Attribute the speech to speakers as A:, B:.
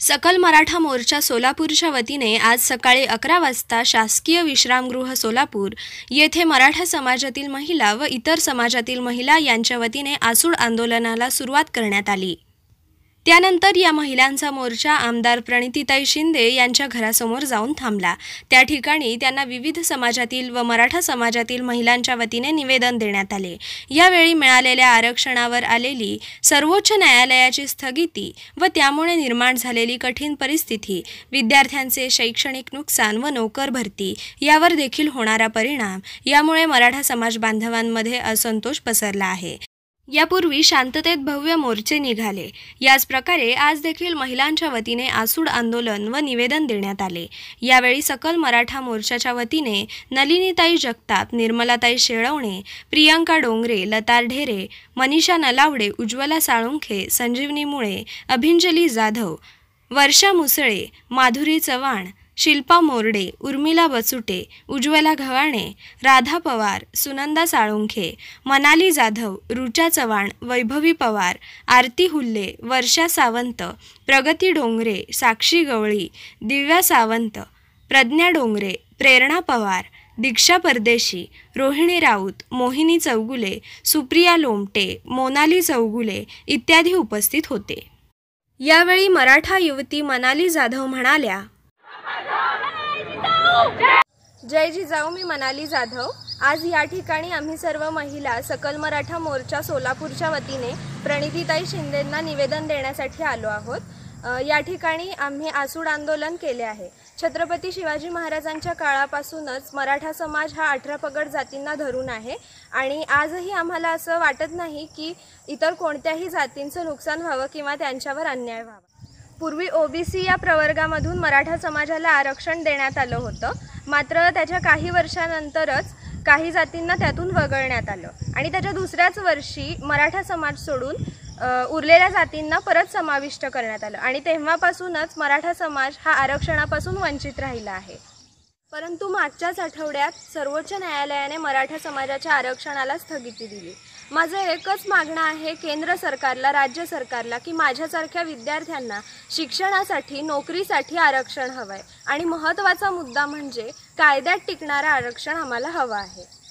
A: सकल मराठा मोर्चा सोलापूरच्या वतीने आज सकाळी अकरा वाजता शासकीय विश्रामगृह सोलापूर येथे मराठा समाजातील महिला व इतर समाजातील महिला यांच्या वतीने आसूड आंदोलनाला सुरुवात करण्यात आली त्यानंतर या महिलांचा मोर्चा आमदार प्रणितीताई शिंदे यांच्या घरासमोर जाऊन थांबला त्या ठिकाणी त्यांना विविध समाजातील व मराठा समाजातील महिलांच्या वतीने निवेदन देण्यात आले यावेळी मिळालेल्या आरक्षणावर आलेली सर्वोच्च न्यायालयाची स्थगिती व त्यामुळे निर्माण झालेली कठीण परिस्थिती विद्यार्थ्यांचे शैक्षणिक नुकसान व नोकर भरती यावर देखील होणारा परिणाम यामुळे मराठा समाज बांधवांमध्ये असंतोष पसरला आहे यापूर्वी शांततेत भव्य मोर्चे निघाले याच प्रकारे आज देखील महिलांच्या वतीने आसूड आंदोलन व निवेदन देण्यात आले यावेळी सकल मराठा मोर्चाच्या वतीने नलिनीताई जगताप निर्मलाताई शेळवणे प्रियांका डोंगरे लतार ढेरे मनीषा नलावडे उज्ज्वला साळुंखे संजीवनी मुळे अभिंजली जाधव वर्षा मुसळे माधुरी चव्हाण शिल्पा मोरडे उर्मिला बसुटे उज्ज्वला घवाणे राधा पवार सुनंदा साळुंखे मनाली जाधव रुचा चव्हाण वैभवी पवार आरती हुल्ले वर्षा सावंत प्रगती डोंगरे साक्षी गवळी दिव्या सावंत प्रज्ञा डोंगरे प्रेरणा पवार दीक्षा परदेशी रोहिणी राऊत मोहिनी चौगुले सुप्रिया लोमटे मोनाली चौगुले इत्यादी उपस्थित होते यावेळी मराठा युवती मनाली जाधव म्हणाल्या जय जिजाऊ मी मनाली जाधव आज या ठिकाणी आम्ही सर्व महिला सकल मराठा मोर्चा सोलापूरच्या वतीने प्रणितीताई शिंदेंना निवेदन देण्यासाठी आलो आहोत या ठिकाणी आम्ही आसूड आंदोलन केले आहे छत्रपती शिवाजी महाराजांच्या काळापासूनच मराठा समाज हा अठरा पगड जातींना धरून आहे आणि आजही आम्हाला असं वाटत नाही की इतर कोणत्याही जातींचं नुकसान व्हावं किंवा त्यांच्यावर अन्याय व्हावा पूर्वी ओबीसी या प्रवर्गामधून मराठा समाजाला आरक्षण देण्यात आलं होतं मात्र त्याच्या काही वर्षानंतरच काही जातींना त्यातून वगळण्यात आलं आणि त्याच्या दुसऱ्याच वर्षी मराठा समाज सोडून उरलेल्या जातींना परत समाविष्ट करण्यात आलं आणि तेव्हापासूनच मराठा समाज हा आरक्षणापासून वंचित राहिला आहे परंतु मागच्याच आठवड्यात सर्वोच्च न्यायालयाने मराठा समाजाच्या आरक्षणाला स्थगिती दिली माझं एकच मागणं आहे केंद्र सरकारला राज्य सरकारला की माझ्यासारख्या विद्यार्थ्यांना शिक्षणासाठी नोकरीसाठी आरक्षण हवं आहे आणि महत्त्वाचा मुद्दा म्हणजे कायद्यात टिकणारं आरक्षण आम्हाला हवं आहे